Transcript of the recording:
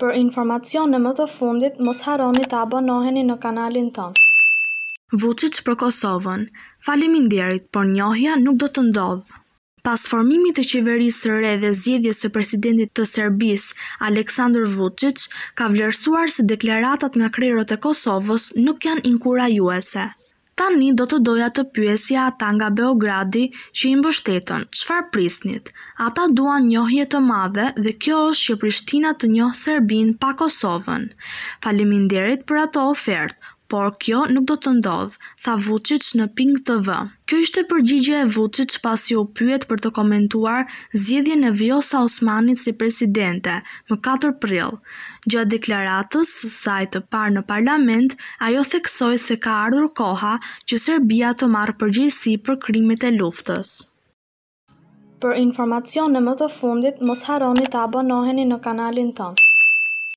Për informacione më të fundit, mos haroni të abonoheni në kanalin tonë. Vucic për Kosovën Falimin derit, por njohja nuk do të ndodhë. Pas formimit të qeverisë së re dhe zgjedhjes së presidentit të Serbisë Aleksandr Vučić, ka vlerësuar se deklaratat nga krerët e Kosovës nuk janë inkurajuese. Tani do të doja të pyesja ata nga Beogradi që i mbështetën, qëfar prisnit? Ata duan njohje të madhe dhe kjo është që Prishtina të njohë Serbin pa Kosovën. Falimin derit për ato ofertë, por kjo nuk do të ndodhë, tha Vucic në Pink TV. Kjo ishte përgjigje e Vucic pasi u pyet për të komentuar zjedhje në Vjosa Osmanit si presidente, më 4 prill. Gjatë deklaratës, saj të parë në parlament, ajo theksoj se ka ardhur koha që Serbia të marë përgjegjësi për krimit e luftës. Për informacione më të fundit, mos haroni të abonoheni në kanalin tëmë.